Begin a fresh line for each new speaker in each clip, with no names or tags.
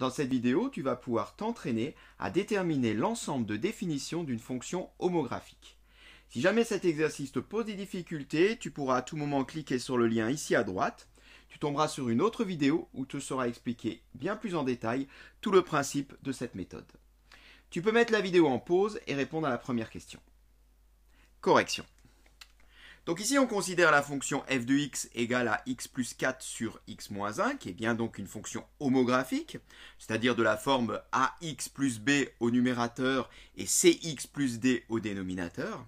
Dans cette vidéo, tu vas pouvoir t'entraîner à déterminer l'ensemble de définitions d'une fonction homographique. Si jamais cet exercice te pose des difficultés, tu pourras à tout moment cliquer sur le lien ici à droite. Tu tomberas sur une autre vidéo où te sera expliqué bien plus en détail tout le principe de cette méthode. Tu peux mettre la vidéo en pause et répondre à la première question. Correction. Donc ici, on considère la fonction f de x égale à x plus 4 sur x moins 1, qui est bien donc une fonction homographique, c'est-à-dire de la forme ax plus b au numérateur et cx plus d au dénominateur.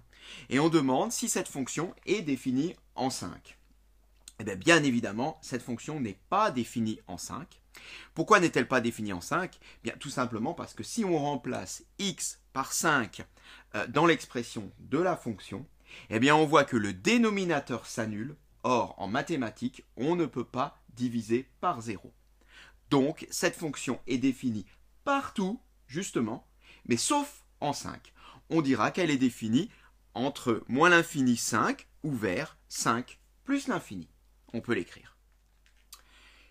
Et on demande si cette fonction est définie en 5. Eh bien, bien évidemment, cette fonction n'est pas définie en 5. Pourquoi n'est-elle pas définie en 5 eh bien, Tout simplement parce que si on remplace x par 5 euh, dans l'expression de la fonction, eh bien on voit que le dénominateur s'annule, or en mathématiques, on ne peut pas diviser par zéro. Donc cette fonction est définie partout, justement, mais sauf en 5. On dira qu'elle est définie entre moins l'infini 5, ou vers 5, plus l'infini. On peut l'écrire.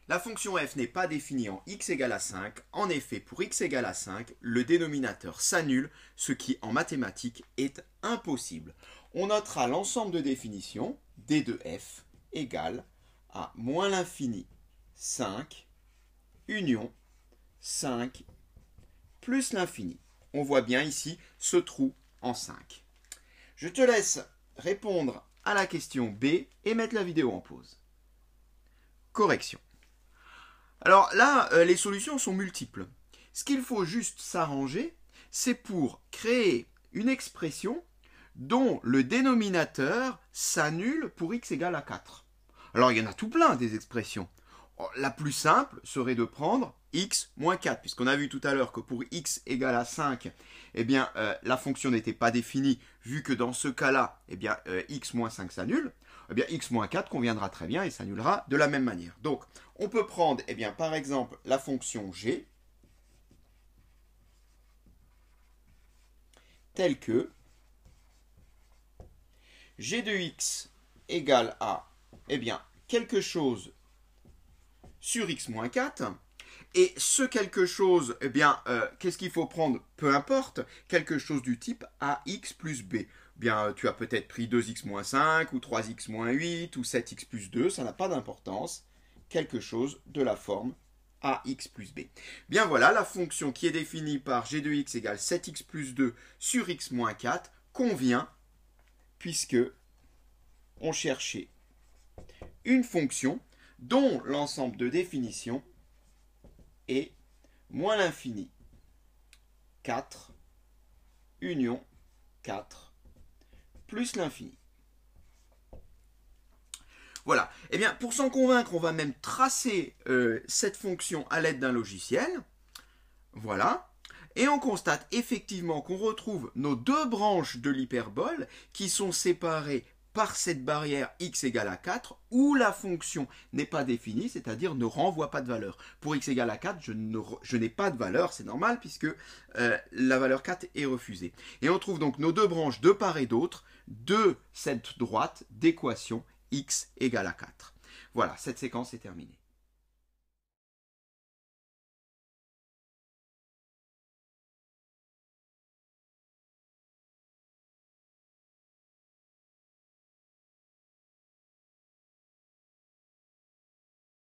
La fonction f n'est pas définie en x égale à 5. En effet, pour x égale à 5, le dénominateur s'annule, ce qui en mathématiques est impossible. On notera l'ensemble de définitions D de f égale à moins l'infini 5 union 5 plus l'infini. On voit bien ici ce trou en 5. Je te laisse répondre à la question B et mettre la vidéo en pause. Correction. Alors là, euh, les solutions sont multiples. Ce qu'il faut juste s'arranger, c'est pour créer une expression dont le dénominateur s'annule pour x égale à 4. Alors il y en a tout plein des expressions. Oh, la plus simple serait de prendre x moins 4, puisqu'on a vu tout à l'heure que pour x égale à 5, eh bien, euh, la fonction n'était pas définie, vu que dans ce cas-là, eh bien, euh, x moins 5 s'annule, eh bien, x moins 4 conviendra très bien et s'annulera de la même manière. Donc, on peut prendre, eh bien, par exemple, la fonction g, telle que g de x égale à, eh bien, quelque chose sur x moins 4. Et ce quelque chose, eh bien, euh, qu'est-ce qu'il faut prendre Peu importe, quelque chose du type ax plus b. Eh bien, euh, tu as peut-être pris 2x moins 5, ou 3x moins 8, ou 7x plus 2, ça n'a pas d'importance. Quelque chose de la forme ax plus b. Eh bien voilà, la fonction qui est définie par g de x égale 7x plus 2 sur x moins 4 convient puisque on cherchait une fonction dont l'ensemble de définition est moins l'infini 4 union 4 plus l'infini. Voilà. Et eh bien, pour s'en convaincre, on va même tracer euh, cette fonction à l'aide d'un logiciel. Voilà. Et on constate effectivement qu'on retrouve nos deux branches de l'hyperbole qui sont séparées par cette barrière x égale à 4 où la fonction n'est pas définie, c'est-à-dire ne renvoie pas de valeur. Pour x égale à 4, je n'ai pas de valeur, c'est normal, puisque euh, la valeur 4 est refusée. Et on trouve donc nos deux branches de part et d'autre de cette droite d'équation x égale à 4. Voilà, cette séquence est terminée.